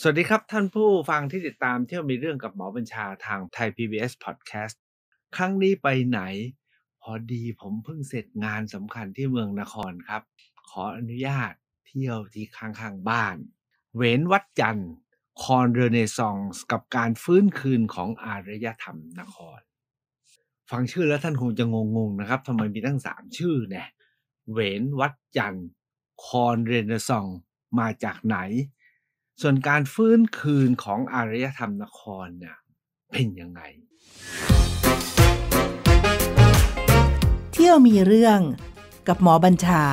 สวัสดีครับท่านผู้ฟังที่ติดตามเที่ยวมีเรื่องกับหมอบัญชาทางไทย PBS Podcast ครั้งนี้ไปไหน พอดีผมเพิ่งเสร็จงานสำคัญที่เมืองนครครับ ขออนุญาตเที่ยวที่ข้างๆบ้าน เวนวัดจันทร์คอนเรเนซองส์กับการฟื้นคืนของอารยธรรมนคร ฟังชื่อแล้วท่านคงจะงงๆนะครับทำไมมีตั้งสามชื่อเนี่ยเวนวัดจันทร์คอนเรเนซองมาจากไหนส่วนการฟื้นคืนของอารยธรรมนครเนี่ยเป็นยังไง เที่ยวมีเรื่องกับหมอบัญชา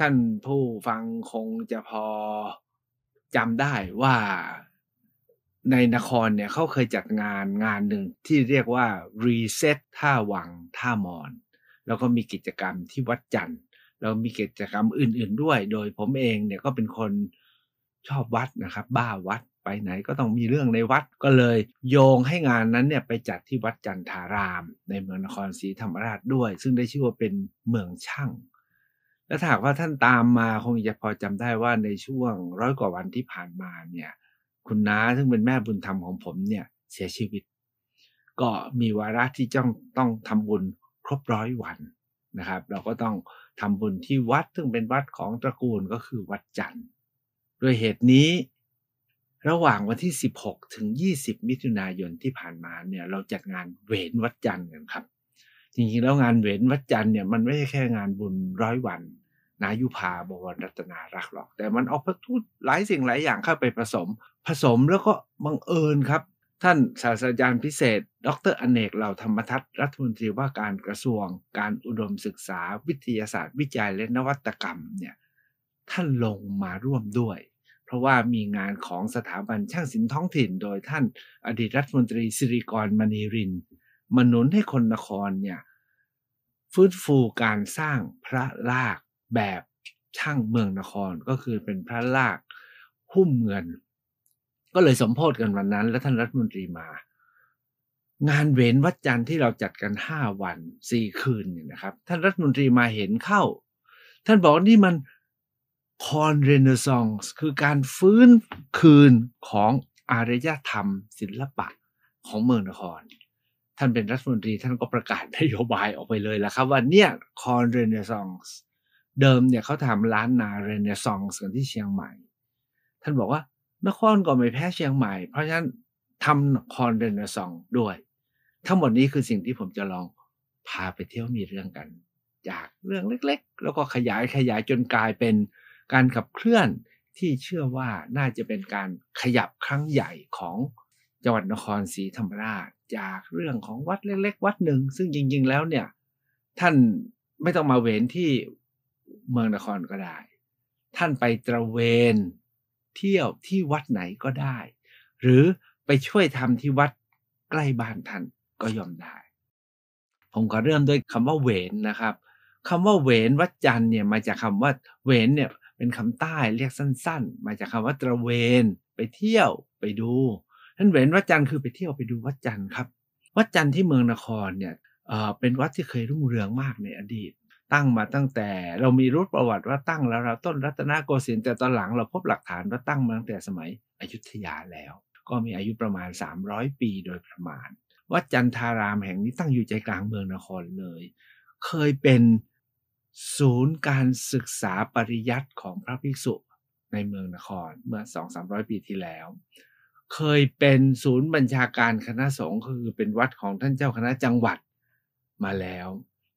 ท่านผู้ฟังคงจะพอจำได้ว่า ในนครเนี่ยเขาเคยจัดงานงานหนึ่งที่เรียกว่า รีเซ็ตท่าวัง ท่ามอนแล้วก็มีกิจกรรมที่วัดจันทร์เรามีกิจกรรมอื่นๆด้วย โดยผมเองเนี่ยก็เป็นคนชอบวัดนะครับ บ้าวัด ไปไหนก็ต้องมีเรื่องในวัด ก็เลยโยงให้งานนั้นเนี่ยไปจัดที่วัดจันทาราม ในเมืองนครศรีธรรมราชด้วย ซึ่งได้ชื่อว่าเป็นเมืองช่าง และถากว่าท่านตามมาคงจะพอจำได้ว่าในช่วงร้อยกว่าวันที่ผ่านมาเนี่ย คุณน้าซึ่งเป็นแม่บุญธรรมของผมเนี่ยเสียชีวิต ก็มีวาระที่จ้องต้องทำบุญครบร้อยวันนะครับเราก็ต้องทำบุญที่วัดซึ่งเป็นวัดของตระกูลก็คือวัดจันทร์ ด้วยเหตุนี้ ระหว่างวันที่ 16 ถึง 20 มิถุนายนที่ผ่านมาเนี่ยเราจัดงานเวนวัดจันทร์กันครับจริงๆ แล้วงานเวนวัดจันทร์เนี่ยมันไม่ใช่แค่งานบุญร้อยวัน นายุพาบวรรัตนารักหรอก แต่มันเอาพระทูตหลายสิ่งหลายอย่างเข้าไปผสมผสมแล้วก็บังเอิญครับท่านศาสตราจารย์พิเศษ ดรอเนกเหล่าธรรมทัศน์รัฐมนตรีว่าการกระทรวง การอุดมศึกษาวิทยาศาสตร์ วิจัยและนวัตกรรมเนี่ยท่านลงมาร่วมด้วย เพราะว่ามีงานของสถาบันช่างศิลป์ท้องถิ่นโดยท่านอดีตรัฐมนตรีสิริกรมณีริน มนุนให้คนนครเนี่ยฟื้นฟูการสร้างพระลากแบบช่างเมืองนครก็คือเป็นพระลากหุ้มเงินก็เลยสมโพธิกันวันนั้น และท่านรัฐมนตรีมา งานเวนวัดจันทร์ที่เราจัดกันห้าวันสี่คืนเนี่ยนะครับ ท่านรัฐมนตรีมาเห็นเข้า ท่านบอกนี่มันคอนเรเนซองส์คือการฟื้นคืนของอารยธรรม ศิลปะของเมืองนคร ท่านเป็นรัฐมนตรี ท่านก็ประกาศนโยบายออกไปเลยและครับว่าเนี่ยคอนเรเนซองส์เดิมเนี่ยเขาทำร้านนาเรเนซองส์กันที่เชียงใหม่ ท่านบอกว่านครก็ไม่แพ้เชียงใหม่ เพราะฉะนั้นทำนครเรเนซองด้วย ทั้งหมดนี้คือสิ่งที่ผมจะลองพาไปเที่ยวมีเรื่องกัน จากเรื่องเล็กๆ แล้วก็ขยายขยายจนกลายเป็นการขับเคลื่อนที่เชื่อว่าน่าจะเป็นการขยับครั้งใหญ่ของจังหวัดนครศรีธรรมราช จากเรื่องของวัดเล็ก ๆ วัดหนึ่งซึ่งจริง ๆแล้วเนี่ย ท่านไม่ต้องมาเวนที่เมืองนครก็ได้ ท่านไปตระเวนเที่ยวที่วัดไหนก็ได้ หรือไปช่วยทำที่วัดใกล้บ้านท่านก็ยอมได้ ผมก็เริ่มด้วยคำว่าเวนนะครับคำว่าเวนวัดจันเนี่ย มาจากคำว่าเวนเนี่ยเป็นคำใต้เรียกสั้น ๆ มาจากคำว่าตระเวนไปเที่ยวไปดูท่านเวนวัดจันคือไปเที่ยวไปดูวัดจันครับวัดจันที่เมืองนครเนี่ยเป็นวัดที่เคยรุ่งเรืองมากในอดีตตั้งมาตั้งแต่เรามีรูปประวัติ ว่าตั้ง แล้วเราต้นรัตนโกสินทร์แต่ตอนหลังเราพบหลักฐานว่าตั้งมาตั้งแต่สมัยอยุธยาแล้ว ก็มีอายุประมาณ 300 ปีโดยประมาณ วัดจันทารามแห่งนี้ตั้งอยู่ใจกลางเมืองนครเลย เคยเป็นศูนย์การศึกษาปริยัติของพระภิกษุในเมืองนครเมื่อ 2-300 ปีที่แล้ว เคยเป็นศูนย์บัญชาการคณะสงฆ์คือเป็นวัดของท่านเจ้าคณะจังหวัดมาแล้ว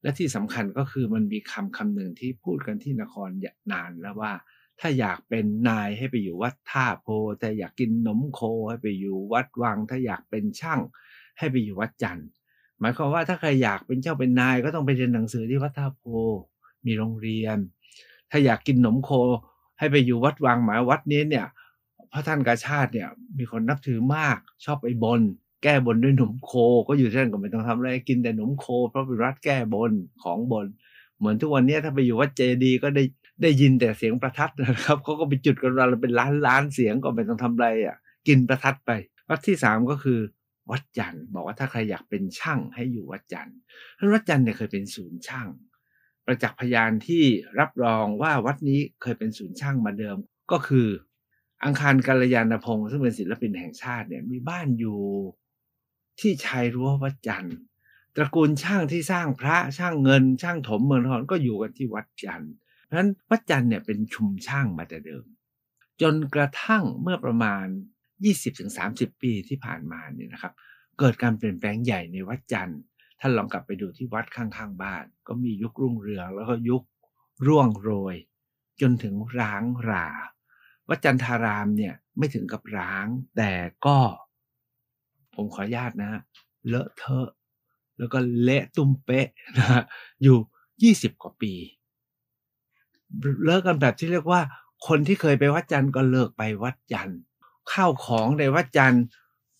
และที่สำคัญก็คือมันมีคำคำหนึ่งที่พูดกันที่นครนานแล้วว่า ถ้าอยากเป็นนายให้ไปอยู่วัดท่าโพแต่อยากกินนมโค ให้ไปอยู่วัดวัง ถ้าอยากเป็นช่าง ให้ไปอยู่วัดจันทร์ หมายความว่าถ้าใครอยากเป็นเจ้าเป็นนายก็ต้องไปเรียนหนังสือที่วัดท่าโพมีโรงเรียน ถ้าอยากกินนมโค ให้ไปอยู่วัดวัง หมายวัดนี้เนี่ยพระท่านกาชาติเนี่ยมีคนนับถือมากชอบไปบนแก้บนด้วยหนมโคก็อยู่ที่นั่นก็ไม่ต้องทำอะไรกินแต่หนมโคเพราะเป็นรัฐแก้บนของบน เหมือนทุกวันนี้ถ้าไปอยู่วัดเจดีก็ได้ได้ยินแต่เสียงประทัดนะครับเขาก็ไปจุดกันเราเป็นล้านล้านเสียงก็ไม่ต้องทำอะไรอ่ะกินประทัดไปวัดที่สามก็คือ วัดจันทร์ บอกว่าถ้าใครอยากเป็นช่าง ให้อยู่วัดจันทร์ท่านวัดจันทร์เนี่ยเคยเป็นศูนย์ช่าง ประจักษ์พยานที่รับรองว่าวัดนี้เคยเป็นศูนย์ช่างมาเดิม ก็คือ อังคารกัลยาณพงศ์ซึ่งเป็นศิลปินแห่งชาติเนี่ยมีบ้านอยู่ที่ชายรั้ววัดจันทร์ตระกูลช่างที่สร้างพระช่างเงิน ช่างถมเมืองทอนก็อยู่กันที่วัดจันทร์เพราะฉะนั้นวัดจันทร์เนี่ยเป็นชุมช่างมาแต่เดิม จนกระทั่งเมื่อประมาณ 20-30 ปีที่ผ่านมาเนี่ยนะครับ เกิดการเปลี่ยนแปลงใหญ่ในวัดจันทร์ท่านลองกลับไปดูที่วัดข้างๆบ้านก็มียุครุ่งเรืองแล้วก็ยุคร่วงโรย จนถึงร้างราวัดจันทารามเนี่ยไม่ถึงกับร้างแต่ก็ผมขออนุญาตนะเลอะเทอะ แล้วก็เละตุ้มเป๊ะนะฮะ อยู่ยี่สิบกว่าปีเลิกกันแบบที่เรียกว่า คนที่เคยไปวัดจันทร์ก็เลิกไปวัดจันทร์ข้าวของในวัดจันทร์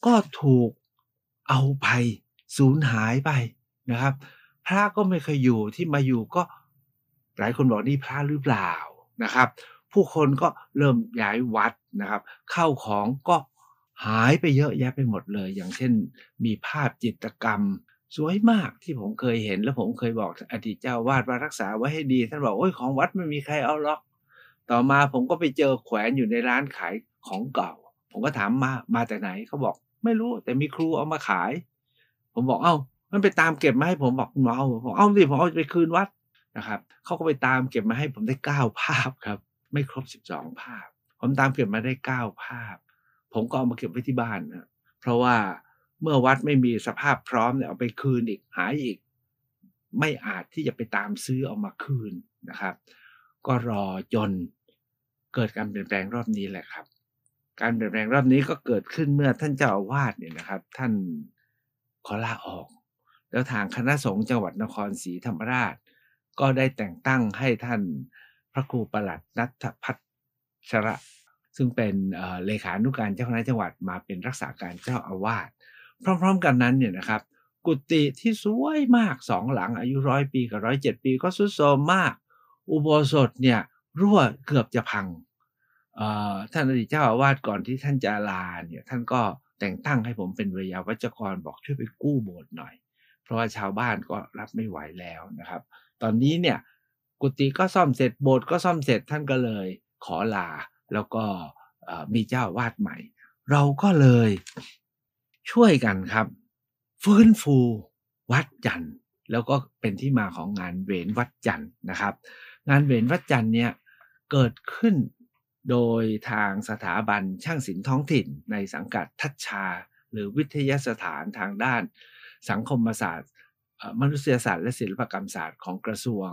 ก็ถูกเอาไปสูญหายไปนะครับ พระก็ไม่เคยอยู่ที่มาอยู่ก็ หลายคนบอกนี่พระหรือเปล่านะครับ ผู้คนก็เริ่มย้ายวัดนะครับเข้าของก็หายไปเยอะแยะไปหมดเลย อย่างเช่นมีภาพจิตรกรรม สวยมากที่ผมเคยเห็น แล้วผมเคยบอกอดีตเจ้าวาดว่ารักษาไว้ให้ดี ท่านบอกโอ้ยของวัดไม่มีใครเอาลรอก ต่อมาผมก็ไปเจอแขวนอยู่ในร้านขายของเก่า ผมก็ถามมามาจากไหนเขาบอกไม่รู้แต่มีครูเอามาขาย ผมบอกเอ้ามันไปตามเก็บมาให้ผมบอกเอาผมเอาสิผมเอาไปคืนวัดนะครับเขาก็ไปตามเก็บมาให้ ผมได้9ภาพครับ ไม่ครบ 12 ภาพ ผมตามเก็บมาได้9ภาพผมก็เอามาเก็บไว้ที่บ้านนะ เพราะว่าเมื่อวัดไม่มีสภาพพร้อมเนี่ยเอาไปคืนอีกหายอีก ไม่อาจที่จะไปตามซื้อเอามาคืนนะครับ ก็รอจนเกิดการเปลี่ยนแปลงรอบนี้แหละครับ การเปลี่ยนแปลงรอบนี้ก็เกิดขึ้นเมื่อท่านเจ้าอาวาสเนี่ยนะครับ ท่านขอลาออก แล้วทางคณะสงฆ์จังหวัดนครศรีธรรมราช ก็ได้แต่งตั้งให้ท่านพระครูประหลัดนัทพัฒชระซึ่งเป็นเลขานุการเจ้าคณะจังหวัดมาเป็นรักษาการเจ้าอาวาสพร้อมๆกันนั้นเนี่ยนะครับกุฏิที่สวยมากสองหลังอายุร้อยปีกับร้อยเจ็ดปีก็สุดโทมมาก อุโบสถเนี่ยรั่วเกือบจะพัง ท่านอดีตเจ้าอาวาสก่อนที่ท่านจะลาเนี่ยท่านก็แต่งตั้งให้ผมเป็นวิยาวัจกรบอกช่วยไปกู้โบสถ์หน่อย เพราะว่าชาวบ้านก็รับไม่ไหวแล้วนะครับ ตอนนี้เนี่ยกุฏิก็ซ่อมเสร็จโบสถ์ก็ซ่อมเสร็จท่านก็เลย ขอลาแล้วก็มีเจ้าวาดใหม่ เราก็เลยช่วยกันครับ ฟื้นฟูวัดจันทร์ แล้วก็เป็นที่มาของงานเวนวัดจันทร์นะครับ งานเวนวัดจันทร์เนี่ยเกิดขึ้นโดยทางสถาบันช่างศิลป์ท้องถิ่นในสังกัดทัชชาหรือวิทยาสถานทางด้าน สังคมศาสตร์มนุษยศาสตร์ และศิลปกรรมศาสตร์ของกระทรวง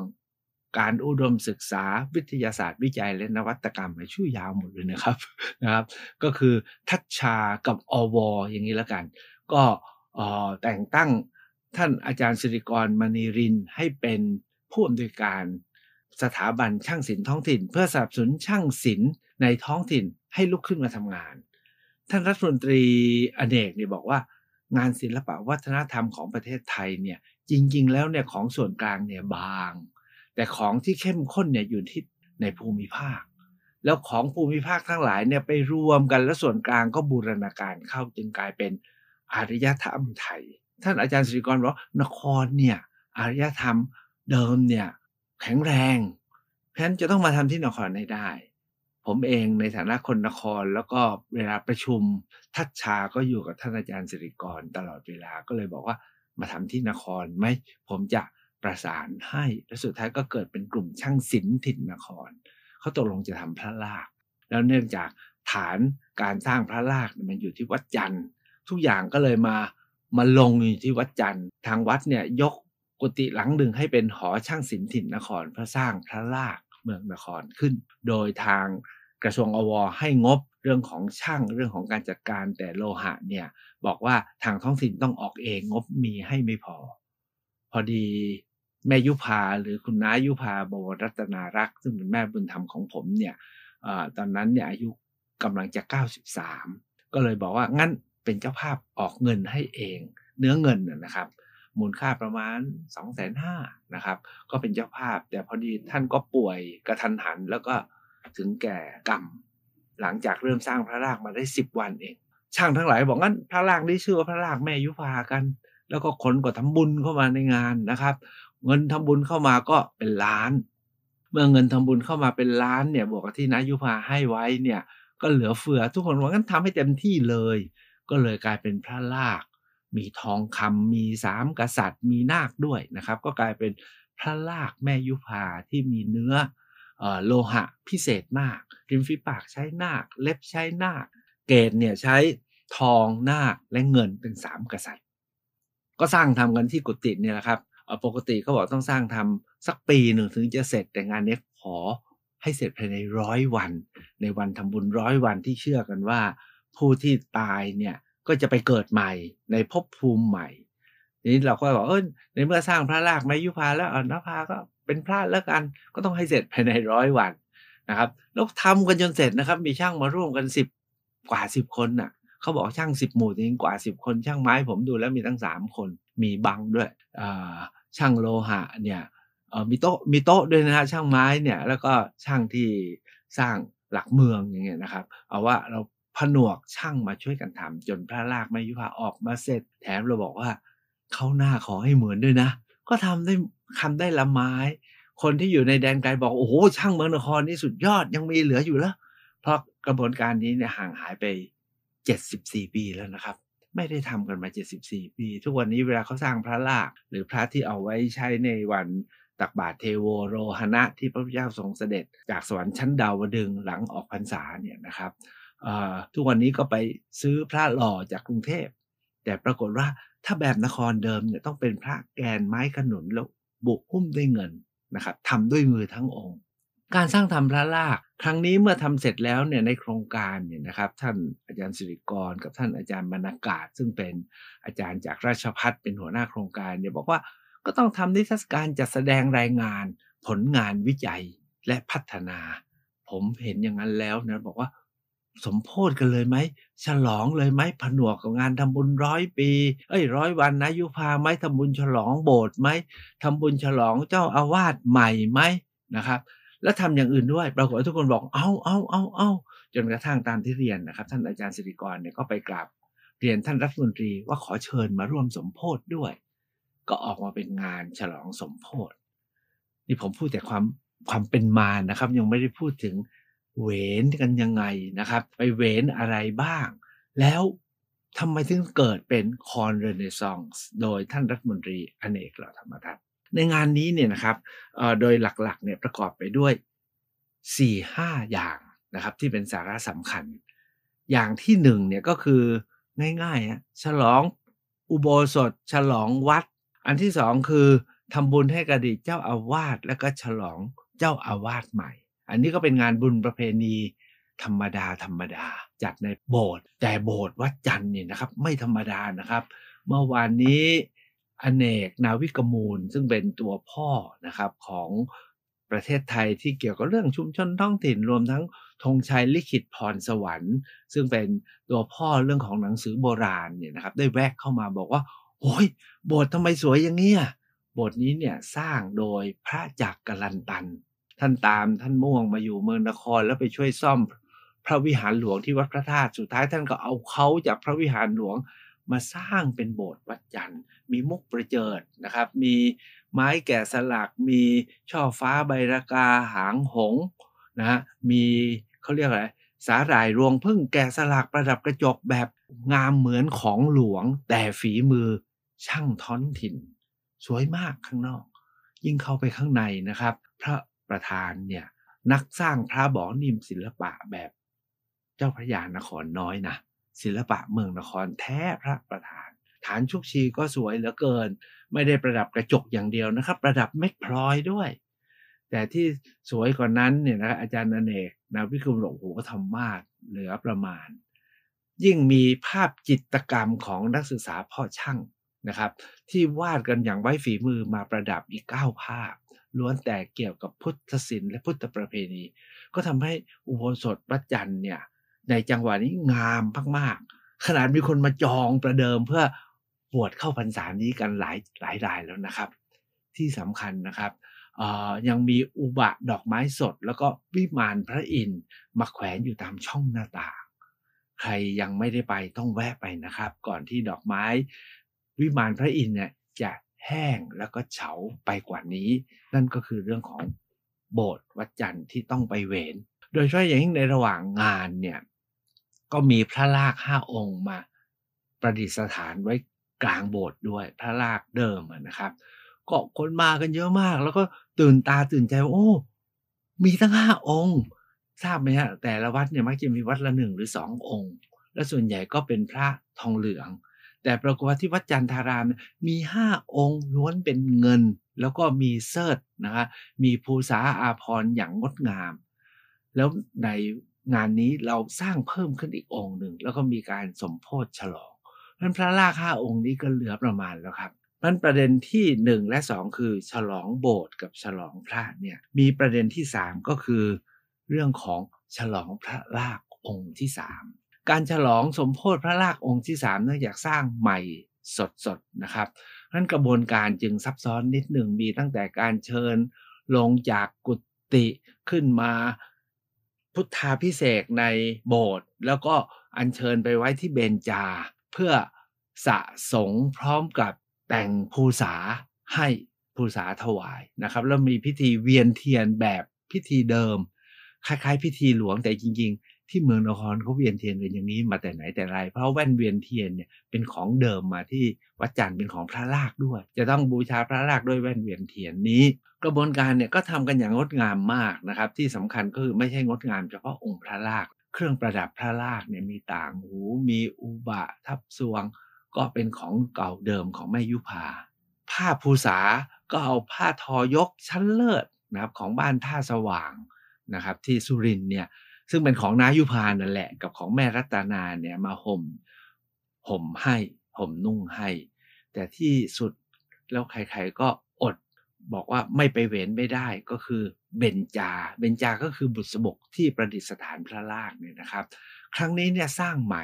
การอุดมศึกษา วิทยาศาสตร์วิจัยและนวัตกรรมชื่อยาวหมดเลยนะครับนะครับ ก็คือทัชชากับอว อย่างนี้ละกัน ก็แต่งตั้งท่านอาจารย์สิริกรมณีรินให้เป็นผู้อำนวยการ สถาบันช่างศิลป์ท้องถิ่น เพื่อสนับสนุนช่างศิลป์ในท้องถิ่นให้ลุกขึ้นมาทำงาน ท่านรัฐมนตรีอเนกเนี่ยบอกว่า งานศิลปะวัฒนธรรมของประเทศไทยเนี่ยจริงๆ แล้วเนี่ยของส่วนกลางเนี่ยบางแต่ของที่เข้มข้นเนี่ยอยู่ที่ในภูมิภาค แล้วของภูมิภาคทั้งหลายเนี่ยไปรวมกันแล้วส่วนกลางก็บูรณาการเข้าจึงกลายเป็นอารยธรรมไทย ท่านอาจารย์สุริกรบอกนครเนี่ยอารยธรรมเดิมเนี่ยแข็งแรงเพราะฉะนั้นจะต้องมาทำที่นครให้ได้ ผมเองในฐานะคนนครแล้วก็เวลาประชุมทัชชาก็อยู่กับท่านอาจารย์สิริกรตลอดเวลาก็เลยบอกว่ามาทำที่นครไหมผมจะประสานให้และสุดท้ายก็เกิดเป็นกลุ่มช่างศิลป์ถิ่นนครเขาตกลงจะทำพระลาก แล้วเนื่องจากฐานการสร้างพระลากมันอยู่ที่วัดจันทร์ ทุกอย่างก็เลยมามาลงอยู่ที่วัดจันทร์ทางวัดเนี่ยยกกุฏิหลังหนึ่งให้เป็นหอช่างศิลป์ถิ่นนครเพื่อสร้างพระลากเมืองนครขึ้น โดยทางกระทรวงอวให้งบเรื่องของช่างเรื่องของการจัดการแต่โลหะเนี่ยบอกว่าทางท้องถิ่นต้องออกเองงบมีให้ไม่พอ พอดีแม่ยุพาหรือคุณน้ายุพาบวรรัตนารักษ์ซึ่งเป็นแม่บุญธรรมของผมเนี่ยอตอนนั้นเนี่ยอายุกำลังจะ93ก็เลยบอกว่างั้นเป็นเจ้าภาพออกเงินให้เองเนื้อเงินนะครับมูลค่าประมาณ2สนห้านะครับ ก็เป็นเจ้าภาพ แต่พอดีท่านก็ป่วยกระทันหัน แล้วก็ถึงแก่กรรม หลังจากเริ่มสร้างพระรากมาได้ 10 วันเอง ช่างทั้งหลายบอกงั้นพระรากนี้ชื่อว่าพระรากแม่ยุพากัน แล้วก็คนก็ทำบุญเข้ามาในงานนะครับเงินทำบุญเข้ามาก็เป็นล้าน เมื่อเงินทำบุญเข้ามาเป็นล้านเนี่ยบวกกับที่นายุพาให้ไว้เนี่ย ก็เหลือเฟือทุกคนว่างั้นทำให้เต็มที่เลย ก็เลยกลายเป็นพระลาก มีทองคำมีสามกษัตริย์ มีนาคด้วยนะครับ ก็กลายเป็นพระลากแม่ยุพาที่มีเนื้อโลหะพิเศษมากริมฝีปากใช้นาคเล็บใช้นาคเกศเนี่ยใช้ทองนาคและเงินเป็นสามกษัตริย์ก็สร้างทำกันที่กุฏิเนี่ยแหละครับปกติเขาบอกต้องสร้างทำสักปีหนึ่งถึงจะเสร็จ แต่งานนี้ขอให้เสร็จภายในร้อยวัน ในวันทำบุญร้อยวันที่เชื่อกันว่า ผู้ที่ตายเนี่ยก็จะไปเกิดใหม่ในภพภูมิใหม่ทีนี้เราก็บอกเออในเมื่อสร้างพระรากไมยุพาแล้วอนภาก็เป็นพระแล้วกันก็ต้องให้เสร็จภายในร้อยวันนะครับแล้วทำกันจนเสร็จนะครับ มีช่างมาร่วมกันสิบกว่าสิบคนน่ะเขาบอกช่างสิบหมู่จริงกว่าสิบคน ช่างไม้ผมดูแล้วมีทั้งสามคนมีบังด้วยช่างโลหะเนี่ยมีโต๊ะมีโต๊ะด้วยนะฮะช่างไม้เนี่ยแล้วก็ช่างที่สร้างหลักเมืองอย่างเงี้ยนะครับ เอาว่าเราผนวกช่างมาช่วยกันทำ จนพระรากไม่ยุพาออกมาเสร็จแถม เราบอกว่าเขาหน้าขอให้เหมือนด้วยนะ ก็ทำได้ทาได้ละไม้ คนที่อยู่ในแดนไกลบอกโอ้โหช่างเมืองนครนี่สุดยอดยังมีเหลืออยู่แล้วเพราะกระบวนการนี้เนี่ยห่างหายไป74ปีแล้วนะครับไม่ได้ทำกันมา 74 ปี ทุกวันนี้เวลาเขาสร้างพระลากหรือพระที่เอาไว้ใช้ในวันตักบาตรเทโวโรหณะที่พระพุทธเจ้าทรงเสด็จจากสวรรค์ชั้นดาวดึงหลังออกพรรษาเนี่ยนะครับทุกวันนี้ก็ไปซื้อพระหล่อจากกรุงเทพ แต่ปรากฏว่าถ้าแบบนครเดิมเนี่ยต้องเป็นพระแกนไม้ขนุน แล้วบุกหุ้มด้วยเงินนะครับทำด้วยมือทั้งองค์การสร้างธรรมพระลากครั้งนี้เมื่อทำเสร็จแล้วเนี่ยในโครงการเนี่ยนะครับ ท่านอาจารย์สิริกรกับท่านอาจารย์บรรากาศ ซึ่งเป็นอาจารย์จากราชพัฒเป็นหัวหน้าโครงการเนี่ยบอกว่าก็ต้องทำนิทรรศการจัดแสดงรายงานผลงานวิจัยและพัฒนา ผมเห็นอย่างนั้นแล้วนะบอกว่าสมโพธกันเลยไหมฉลองเลยไหมผนวกกับงานทำบุญร้อยปี เอ้ยร้อยวันนะยุพาไหมทำบุญฉลองโบสถ์ไหมทำบุญฉลองเจ้าอาวาสใหม่ไหมนะครับแล้วทำอย่างอื่นด้วยปรากฏทุกคนบอกเอาเอาเอาเอาจนกระทั่งตามที่เรียนนะครับท่านอาจารย์สิริกรเนี่ยก็ไปกราบเรียนท่านรัฐมนตรีว่าขอเชิญมาร่วมสมโพธด้วย ก็ออกมาเป็นงานฉลองสมโพธนี่ผมพูดแต่ความความเป็นมานะครับ ยังไม่ได้พูดถึงเวนกันยังไงนะครับ ไปเวนอะไรบ้าง แล้วทำไมถึงเกิดเป็นคอนเรเนซองส์โดยท่านรัฐมนตรีอเนกเหล่าธรรมทัตน์ในงานนี้เนี่ยนะครับโดยหลักๆเนี่ยประกอบไปด้วย 4-5 อย่างนะครับ ที่เป็นสาระสำคัญ อย่างที่หนึ่งเนี่ยก็คือง่ายๆฮะฉลองอุโบสถ ฉลองวัด อันที่สองคือทำบุญให้กระดิเจ้าอาวาสแล้วก็ฉลองเจ้าอาวาสใหม่ อันนี้ก็เป็นงานบุญประเพณี ธรรมดา ธรรมดา จัดในโบสถ์แต่โบสถ์วัดจันทร์เนี่ยนะครับ ไม่ธรรมดานะครับ เมื่อวานนี้อเนก นาวิกมูล ซึ่งเป็นตัวพ่อนะครับของประเทศไทยที่เกี่ยวกับเรื่องชุมชนท้องถิ่นรวมทั้งธงชัย ลิขิตพรสวรรค์ ซึ่งเป็นตัวพ่อเรื่องของหนังสือโบราณเนี่ยนะครับได้แวกเข้ามาบอกว่า โอ้ยโบสถ์ทำไมสวยอย่างเงี้ยโบสถ์นี้เนี่ยสร้างโดยพระจักกรันตัน ท่านตามท่านม่วงมาอยู่เมืองนครแล้วไปช่วยซ่อม พระวิหารหลวงที่วัดพระธาตุสุดท้ายท่านก็เอาเขาจากพระวิหารหลวงมาสร้างเป็นโบสถ์วัดจันทร์ มีมุกประเจิดนะครับ มีไม้แกะสลัก มีช่อฟ้าใบรากาหางหง นะฮะมีเขาเรียกอะไร สาหร่ายรวงพึ่งแกะสลักประดับกระจกแบบงามเหมือนของหลวงแต่ฝีมือช่างท้อนถิ่น สวยมากข้างนอก ยิ่งเข้าไปข้างในนะครับ พระประธานเนี่ยนักสร้างพระบอนิมศิลปะแบบเจ้าพระยานครน้อยนะศิลปะเมืองนครแท้พระประธาน ฐานชุกชีก็สวยเหลือเกิน ไม่ได้ประดับกระจกอย่างเดียวนะครับ ประดับเม็ดพลอยด้วย แต่ที่สวยกว่านนั้นเนี่ยนะอาจารย์อเนกนาวิคุมหลงหูก็ทำมากเหลือประมาณ ยิ่งมีภาพจิตกรรมของนักศึกษาพ่อช่างนะครับ ที่วาดกันอย่างไว้ฝีมือมาประดับอีก 9 ภาพ ล้วนแต่เกี่ยวกับพุทธศิลป์และพุทธประเพณี ก็ทำให้อุโบสถวระจันเนี่ยในจังหวะนี้งามมากๆ ขนาดมีคนมาจองประเดิมเพื่อบวชเข้าพรรษานี้กันหลายหลายรายแล้วนะครับ ที่สำคัญนะครับยังมีอุบะดอกไม้สด แล้วก็วิมานพระอินทร์มาแขวนอยู่ตามช่องหน้าต่างใครยังไม่ได้ไปต้องแวะไปนะครับ ก่อนที่ดอกไม้ วิมานพระอินทร์เนี่ย จะแห้งแล้วก็เฉาไปกว่านี้ นั่นก็คือเรื่องของโบสถ์วัดจันทร์ที่ต้องไปเวน โดยเฉพาะอย่างยิ่งในระหว่างงานเนี่ยก็มีพระลากห้าองค์มาประดิษฐานไว้กลางโบสถ์ด้วยพระลากเดิมนะครับก็คนมากันเยอะมาก แล้วก็ตื่นตาตื่นใจโอ้ มีทั้งห้าองค์ ทราบไหมฮะแต่ละวัดเนี่ยมักจะมีวัดละหนึ่งหรือสององค์ และส่วนใหญ่ก็เป็นพระทองเหลือง แต่ปรากฏว่าที่วัดจันทารามมีห้าองค์ล้วนเป็นเงิน แล้วก็มีเสิร์ตนะคะมีภูษาอาพรอย่างงดงาม แล้วในงานนี้เราสร้างเพิ่มขึ้นอีกองค์หนึ่งแล้วก็มีการสมโพธฉลองนั้นพระราค่าองค์นี้ก็เหลือประมาณแล้วครับนั้นประเด็นที่1และ2คือ ฉลองโบสถ์กับฉลองพระเนี่ยมีประเด็นที่3ก็คือ เรื่องของฉลองพระรากองค์ที่3การฉลองสมโพธิพระรากองค์ที่3เนื่องจากสร้างใหม่สดๆนะครับนั้นกระบวนการจึงซับซ้อนนิดหนึ่งมีตั้งแต่การเชิญลงจากกุฏิขึ้นมาพุทธาพิเศษในโบสถ์แล้วก็อัญเชิญไปไว้ที่เบญจาเพื่อสะสงพร้อมกับแต่งภูษาให้ภูษาถวายนะครับ แล้วมีพิธีเวียนเทียนแบบพิธีเดิม คล้ายๆพิธีหลวงแต่จริงที่เมืองนครเขาเวียนเทียนกันอย่างนี้มาแต่ไหนแต่ไรเพราะแว่นเวียนเทียนเนี่ยเป็นของเดิมมาที่วัดจันทร์เป็นของพระลากด้วย จะต้องบูชาพระลากด้วยแว่นเวียนเทียนนี้ กระบวนการเนี่ยก็ทำกันอย่างงดงามมากนะครับ ที่สำคัญก็คือไม่ใช่งดงามเฉพาะองค์พระลาก เครื่องประดับพระลากเนี่ยมีต่างหูมีอุบะทับสวง ก็เป็นของเก่าเดิมของแม่ยุพา ผ้าภูษาก็เอาผ้าทอยกชั้นเลิศนะครับ ของบ้านท่าสว่างนะครับ ที่สุรินเนี่ยซึ่งเป็นของนายุพานนั่นแหละ กับของแม่รัตนาเนี่ยมาห่ม ห่มให้ห่มนุ่งให้ แต่ที่สุดแล้วใครๆก็อดบอกว่าไม่ไปเว้นไม่ได้ ก็คือเบญจาเบญจาก็คือบุตรมบกที่ประดิษฐานพระลากเนี่ยนะครับ ครั้งนี้เนี่ยสร้างใหม่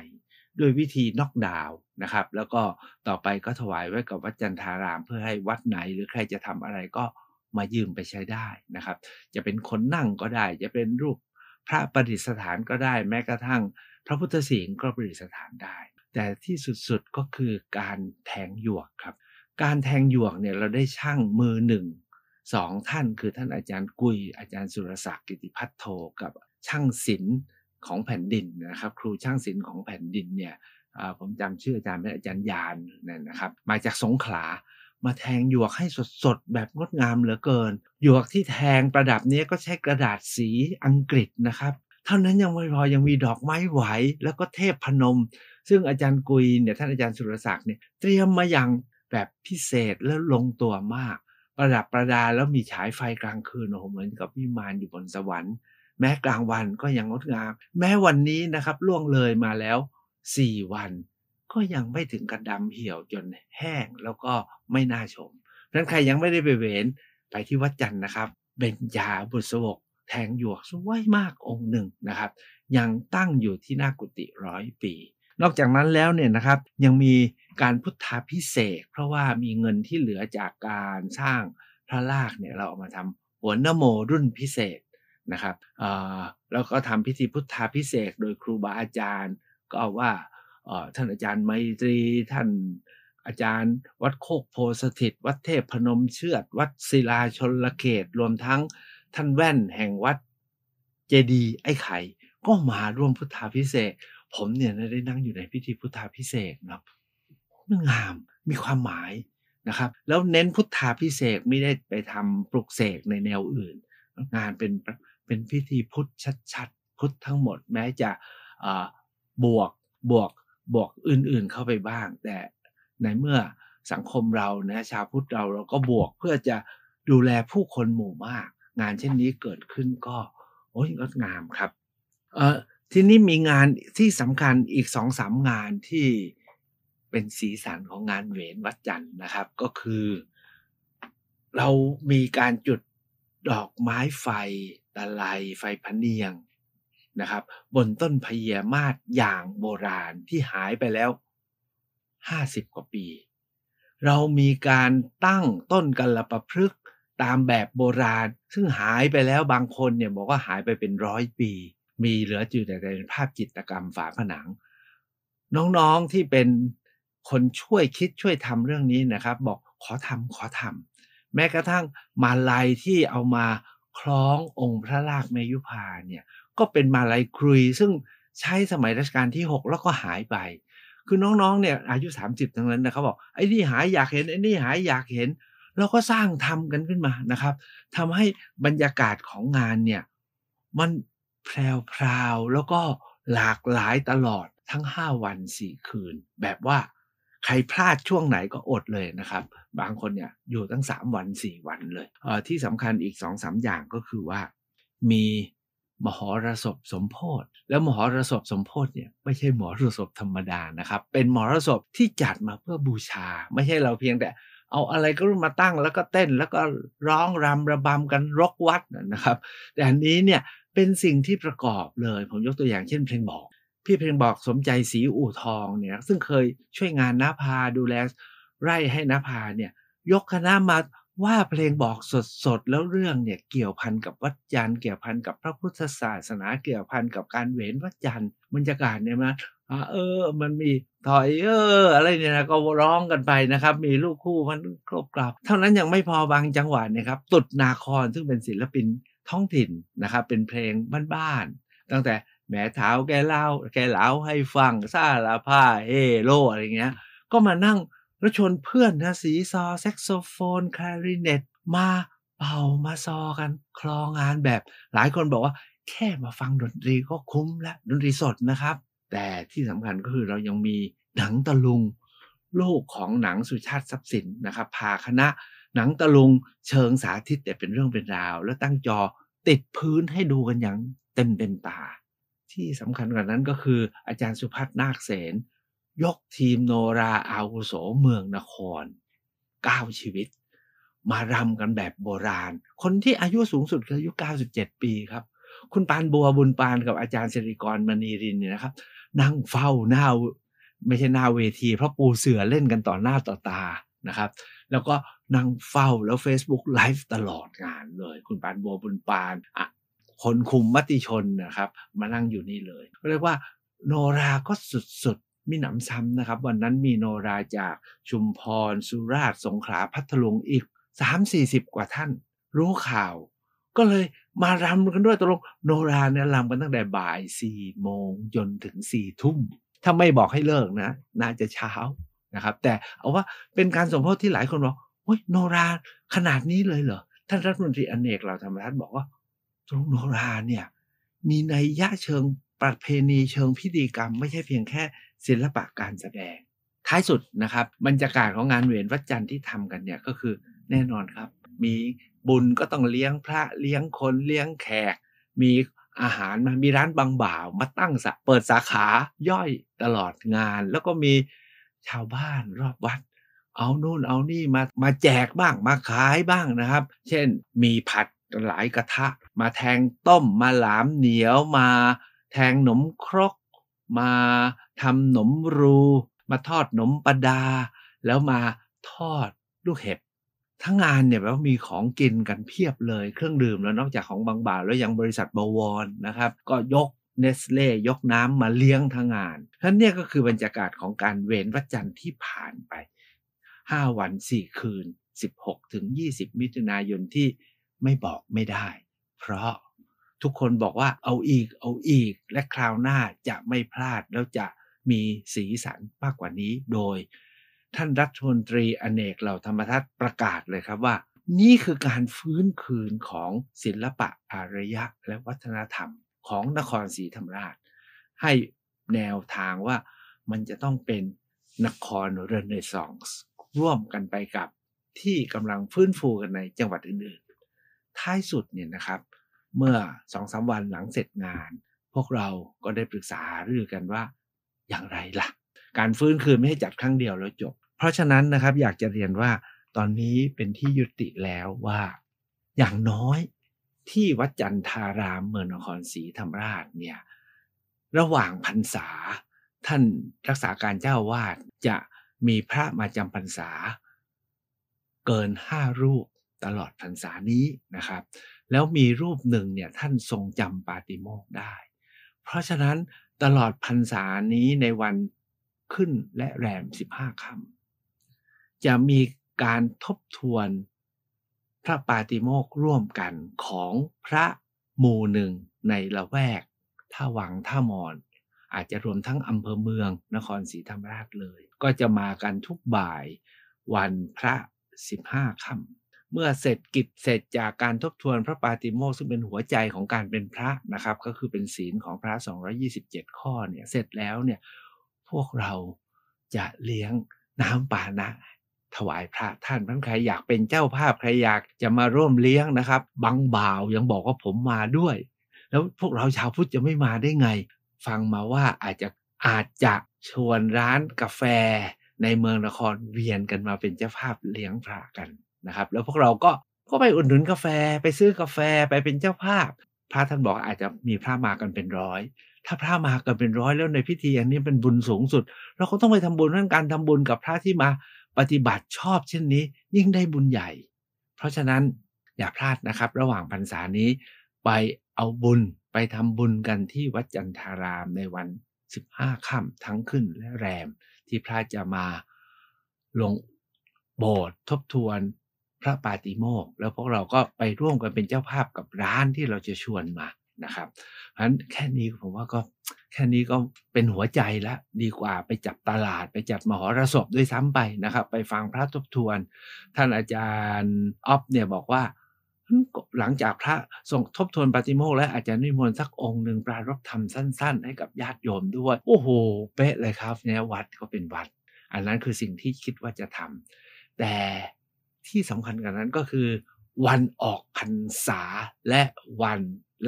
ด้วยวิธีน็อกดาวนะครับ แล้วก็ต่อไปก็ถวายไว้กับวัดจันทาราม เพื่อให้วัดไหนหรือใครจะทำอะไรก็มายืมไปใช้ได้นะครับ จะเป็นคนนั่งก็ได้จะเป็นรูปพระประดิษฐานก็ได้แม้กระทั่งพระพุทธสิงห์ก็ประดิษฐานได้ แต่ที่สุด ๆ ก็คือการแทงหยวกครับ การแทงหยวกเนี่ยเราได้ช่างมือหนึ่งสองท่านคือท่านอาจารย์กุยอาจารย์สุรศักดิ์กิติพัฒโทกับช่างศิลป์ของแผ่นดินนะครับ ครูช่างศิลป์ของแผ่นดินเนี่ยผมจำชื่ออาจารย์เป็นอาจารย์ยานนะครับ มาจากสงขลามาแทงหยวกให้สดๆ แบบงดงามเหลือเกิน หยวกที่แทงประดับนี้ก็ใช้กระดาษสีอังกฤษนะครับ เท่านั้นยังไม่พอยังมีดอกไม้ไหวแล้วก็เทพพนม ซึ่งอาจารย์กุยเนี่ยท่านอาจารย์สุรศักดิ์เนี่ยเตรียมมาอย่างแบบพิเศษแล้วลงตัวมาก ประดับประดาแล้วมีฉายไฟกลางคืนโอ้โหเหมือนกับวิมานอยู่บนสวรรค์ แม้กลางวันก็ยังงดงาม แม้วันนี้นะครับล่วงเลยมาแล้ว 4 วันก็ยังไม่ถึงกระดำเหี่ยวจนแห้งแล้วก็ไม่น่าชมนั้นใครยังไม่ได้ไปเวนไปที่วัดจันทร์นะครับเบญจาบุษวกแทงหยวกสวยมากองค์หนึ่งนะครับ ยังตั้งอยู่ที่หน้ากุฏิร้อยปี นอกจากนั้นแล้วเนี่ยนะครับยังมีการพุทธาพิเศษเพราะว่ามีเงินที่เหลือจากการสร้างพระลากเนี่ยเราเอามาทำหัวนโมรุ่นพิเศษนะครับแล้วก็ทำพิธีพุทธาพิเศษโดยครูบาอาจารย์ก็เอาว่าท่านอาจารย์ไมตรีท่านอาจารย์ วัดโคกโพสถิต วัดเทพพนมเชือดวัดศิลาชนละเขตรวมทั้งท่านแว่นแห่งวัดเจดี ไอ้ไข่ก็มาร่วมพุทธาพิเศษผมเนี่ยได้นั่งอยู่ในพิธีพุทธาพิเศษนะมันงามมีความหมายนะครับ แล้วเน้นพุทธาพิเศษไม่ได้ไปทำปลุกเสกในแนวอื่น งานเป็นเป็นพิธีพุทธชัดๆพุทธทั้งหมดแม้จะบวกบวกบวกอื่นๆเข้าไปบ้าง แต่ในเมื่อสังคมเรานะ ชาวพุทธเราเราก็บวกเพื่อจะดูแลผู้คนหมู่มาก งานเช่นนี้เกิดขึ้นก็โอ้ยงดงามครับเออที่นี้มีงานที่สำคัญอีกสองสามงานที่เป็นสีสันของงานเวนวัดจันทร์นะครับ ก็คือเรามีการจุดดอกไม้ไฟตะไลไฟพะเนียงนะครับบนต้นพญามาศอย่างโบราณที่หายไปแล้วห้าสิบกว่าปี เรามีการตั้งต้นกัลปะพฤกตามแบบโบราณ ซึ่งหายไปแล้วบางคนเนี่ยบอกว่าหายไปเป็นร้อยปี มีเหลืออยู่แต่เป็นภาพจิตรกรรมฝาผนัง น้องๆที่เป็นคนช่วยคิดช่วยทำเรื่องนี้นะครับ บอกขอทำขอทำแม้กระทั่งมาลัยที่เอามาคล้ององค์พระรากเมยุพาเนี่ยก็เป็นมาลายครุย ซึ่งใช้สมัยรัชกาลที่ 6 แล้วก็หายไปคือน้องๆเนี่ยอายุ 30ทั้งนั้นนะเขาบอกไอ้นี่หายอยากเห็นไอ้นี่หายอยากเห็นเราก็สร้างทำกันขึ้นมานะครับ ทำให้บรรยากาศของงานเนี่ย มันแพรววแล้วก็หลากหลายตลอดทั้ง 5 วัน 4 คืน แบบว่าใครพลาดช่วงไหนก็อดเลยนะครับ บางคนเนี่ยอยู่ตั้ง 3 วัน 4 วันเลยเออที่สำคัญอีก2-3อย่างก็คือว่ามีมหรสพสมโพธิแล้วมหรสพสมโพธิเนี่ย ไม่ใช่มหรสพธรรมดานะครับ เป็นมหรสพที่จัดมาเพื่อบูชา ไม่ใช่เราเพียงแต่ เอาอะไรก็รู้มาตั้งแล้วก็เต้นแล้วก็ร้องรำระบำกันรกวัดนะครับ แต่อันนี้เนี่ยเป็นสิ่งที่ประกอบเลย ผมยกตัวอย่างเช่น เพลงบอก พี่เพลงบอกสมใจสีอู่ทองเนี่ยซึ่งเคยช่วยงานนาภาดูแลไร่ให้นาภาเนี่ยยกคณะมาว่าเพลงบอกสดๆแล้วเรื่องเนี่ยเกี่ยวพันกับวัดจันทร์เกี่ยวพันกับพระพุทธศาสนาเกี่ยวพันกับการเว้นวัดจันทร์บรรยากาศเนี่ยมันเออ มันมีถอยเอออะไรเนี่ยนะก็ร้องกันไปนะครับ มีลูกคู่มันครบกลับเท่านั้นยังไม่พอบางจังหวะนะครับตุดนาครซึ่งเป็นศิลปินท้องถิ่นนะครับ เป็นเพลงบ้านๆตั้งแต่แหมเท้าแกเล่าแกเล่าให้ฟังซาลาผ้าเฮโลอะไรเงี้ยก็มานั่งแล้วชวนเพื่อนนะสีซอแซกโซโฟน คลาริเนตมาเป่ามาซอกัน คลองงานแบบหลายคนบอกว่า แค่มาฟังดนตรีก็คุ้มและดนตรีสดนะครับ แต่ที่สำคัญก็คือเรายังมีหนังตะลุง โลกของหนังสุชาติทรัพย์สินนะครับ พาคณะหนังตะลุงเชิงสาธิตแต่เป็นเรื่องเป็นราว แล้วตั้งจอติดพื้นให้ดูกันอย่างเต็มเต็มตา ที่สำคัญกว่านั้นก็คือ อาจารย์สุพัฒนนาคเสนยกทีมโนราอาวุโสเมืองนครเก้าชีวิต มารำกันแบบโบราณ คนที่อายุสูงสุดคืออายุ 97 ปีครับ คุณปานบัวบุญปานกับอาจารย์สิริกรมณีรินเนี่ยนะครับนั่งเฝ้าหน้าไม่ใช่หน้าเวที เพราะปูเสือเล่นกันต่อหน้าต่อตานะครับ แล้วก็นั่งเฝ้าแล้ว Facebook ไลฟ์ตลอดงานเลย คุณปานบัวบุญปานอ่ะคนคุมมติชนนะครับ มานั่งอยู่นี่เลยเรียกว่าโนราก็สุดมีหนำซ้ำนะครับ วันนั้นมีโนราจากชุมพร สุราษฎร์สงขลาพัทลุงอีกสามสี่สิบกว่าท่านรู้ข่าว ก็เลยมารำกันด้วยตกลงโนราเนี่ยรำกันตั้งแต่บ่ายสี่โมงจนถึงสี่ทุ่มถ้าไม่บอกให้เลิกนะ น่าจะเช้านะครับ แต่เอาว่าเป็นการสมโพธิที่หลายคนบอกโอ้ยโนรา ขนาดนี้เลยเหรอ ท่านรัฐมนตรีอนเนกเราธรรมรัฐบอกว่า ตรงโนราเนี่ยมีในยยะเชิงประเพณีเชิงพิธีกรรมไม่ใช่เพียงแค่ศิลปะการแสดงท้ายสุดนะครับ บรรยากาศของงานเวียนวัดจันทร์ที่ทำกันเนี่ยก็คือแน่นอนครับ มีบุญก็ต้องเลี้ยงพระเลี้ยงคน เลี้ยงแขก มีอาหารมามีร้านบางบ่าว มาตั้งสเปิดสาขาย่อยตลอดงาน แล้วก็มีชาวบ้านรอบวัด เอานู่นเอานี่มามาแจกบ้างมาขายบ้างนะครับ เช่นมีผัดหลายกระทะ มาแทงต้มมาหลามเหนียวมาแทงหนมครกมาทำหนมรู มาทอดหนมปดา แล้วมาทอดลูกเห็บทั้งงานเนี่ยแปลว่ามีของกินกันเพียบเลยเครื่องดื่มแล้วนอกจากของบางบ่าแล้วยังบริษัทบวรนะครับ ก็ยกเนสเล่ยกน้ำมาเลี้ยงทั้งงานท่านเนี่ยก็คือบรรยากาศของการเวนวัจันทร์ที่ผ่านไป 5 วัน 4 คืน 16-20 มิถุนายนที่ไม่บอกไม่ได้ เพราะทุกคนบอกว่าเอาอีกเอาอีกและคราวหน้าจะไม่พลาด แล้วจะมีสีสันมากกว่านี้โดย ท่านรัฐมนตรีอเนกเหล่าธรรมทัตประกาศเลยครับว่า นี่คือการฟื้นคืนของศิลปะ อารยะและวัฒนธรรม ของนครศรีธรรมราช ให้แนวทางว่ามันจะต้องเป็นนครเรเนซองส์ร่วมกันไปกับที่กำลังฟื้นฟูกันในจังหวัดอื่นๆ ท้ายสุดเนี่ยนะครับเมื่อสองสาวันหลังเสร็จงาน พวกเราก็ได้ปรึกษาเรื่องกันว่าอย่างไรละ่ะ การฟื้นคืนไม่ให้จัดครั้งเดียวแล้วจบ เพราะฉะนั้นนะครับอยากจะเรียนว่าตอนนี้เป็นที่ยุติแล้วว่าอย่างน้อยที่วัดจันทารามเมืองนครศรีธรรมราชเนี่ย ระหว่างพรรษา ท่านรักษาการเจ้าวาดจะมีพระมาจำพรรษา เกินห้ารูปตลอดพรรษานี้นะครับแล้วมีรูปหนึ่งเนี่ยท่านทรงจำปาติโมกได้ เพราะฉะนั้นตลอดพรรษานี้ในวันขึ้นและแรมสิบห้าค่ำจะมีการทบทวนพระปาติโมกร่วมกันของพระหมู่หนึ่งในละแวกท่าวังท่ามอน อาจจะรวมทั้งอำเภอเมืองนครศรีธรรมราชเลย ก็จะมากันทุกบ่ายวันพระสิบห้าค่ำเมื่อเสร็จกิจเสร็จจากการทบทวนพระปาติโมกซึ่งเป็นหัวใจของการเป็นพระนะครับ ก็คือเป็นศีลของพระ 227 ข้อเนี่ยเสร็จแล้วเนี่ยพวกเราจะเลี้ยงน้ำปานะถวายพระท่านท่านใครอยากเป็นเจ้าภาพ ใครอยากจะมาร่วมเลี้ยงนะครับบางบ่าวยังบอกว่าผมมาด้วย แล้วพวกเราชาวพุทธจะไม่มาได้ไง ฟังมาว่าอาจจะอาจจะชวนร้านกาแฟในเมืองนครเวียนกันมาเป็นเจ้าภาพเลี้ยงพระกันนะครับแล้วพวกเราก็ก็ไปอุดหนุนกาแฟ ไปซื้อกาแฟไปเป็นเจ้าภาพ พระท่านบอกอาจจะมีพระมากันเป็นร้อย ถ้าพระมากันเป็นร้อยแล้วในพิธีอันนี้เป็นบุญสูงสุด เราก็ต้องไปทำบุญเรื่องการทำบุญกับพระที่มาปฏิบัติชอบเช่นนี้ ยิ่งได้บุญใหญ่ เพราะฉะนั้นอย่าพลาดนะครับระหว่างพรรษานี้ไปเอาบุญไปทำบุญกันที่วัดจันทารามในวัน 15ค่ำทั้งขึ้นและแรมที่พระจะมาลงโบสถ์ทบทวนพระปาติโมก แล้วพวกเราก็ไปร่วมกันเป็นเจ้าภาพกับร้านที่เราจะชวนมา นะครับเพราะฉะนั้นแค่นี้ผมว่าก็ แค่นี้ก็เป็นหัวใจละ ดีกว่าไปจับตลาดไปจัดมหรสพด้วยซ้ำไปนะครับ ไปฟังพระทบทวน ท่านอาจารย์อ๊อฟเนี่ยบอกว่า หลังจากพระส่งทบทวนปฏิโมกแล้วอาจารย์นิมนต์สักองค์หนึ่งปรารบธรรมสั้น ๆ ให้กับญาติโยมด้วย โอ้โห เป๊ะเลยครับเนี่ยวัดก็เป็นวัด อันนั้นคือสิ่งที่คิดว่าจะทำ แต่ที่สำคัญกว่านั้นก็คือวันออกพรรษาและวัน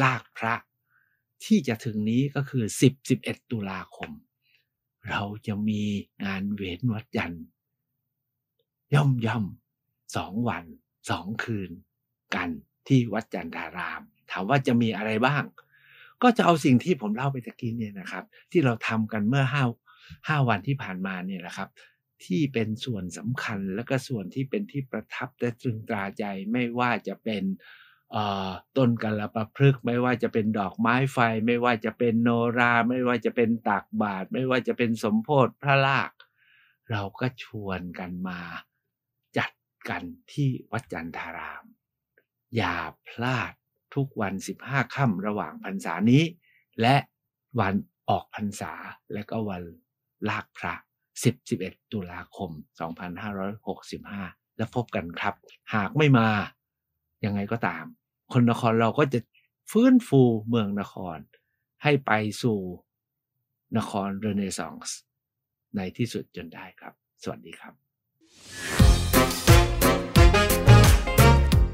ลากพระ ที่จะถึงนี้ก็คือ 10 11ตุลาคม เราจะมีงานเวนวัดยันย่อมย่อมสองวันสองคืนกันที่วัดจันดาราม ถามว่าจะมีอะไรบ้าง ก็จะเอาสิ่งที่ผมเล่าไปตะกี้เนี่ยนะครับ ที่เราทำกันเมื่อห้าห้าวันที่ผ่านมาเนี่ยนะครับที่เป็นส่วนสำคัญและก็ส่วนที่เป็นที่ประทับและตรึงตราใจไม่ว่าจะเป็นต้นกัลปะพฤกไม่ว่าจะเป็นดอกไม้ไฟ ไม่ว่าจะเป็นโนรา ไม่ว่าจะเป็นตักบาทไม่ว่าจะเป็นสมโพธิพระลาก เราก็ชวนกันมาจัดกันที่วัดจันทารามอย่าพลาดทุกวันสิบห้าค่ำระหว่างพรรษานี้และวันออกพรรษาและก็วันลากพระ10 11 ตุลาคม 2565 แล้วพบกันครับ หากไม่มา ยังไงก็ตาม คนนครเราก็จะฟื้นฟูเมืองนคร ให้ไปสู่นครเรเนซองส์ในที่สุดจนได้ครับ สวัสดีครับ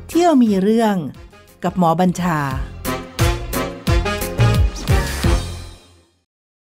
เที่ยวมีเรื่องกับหมอบัญชา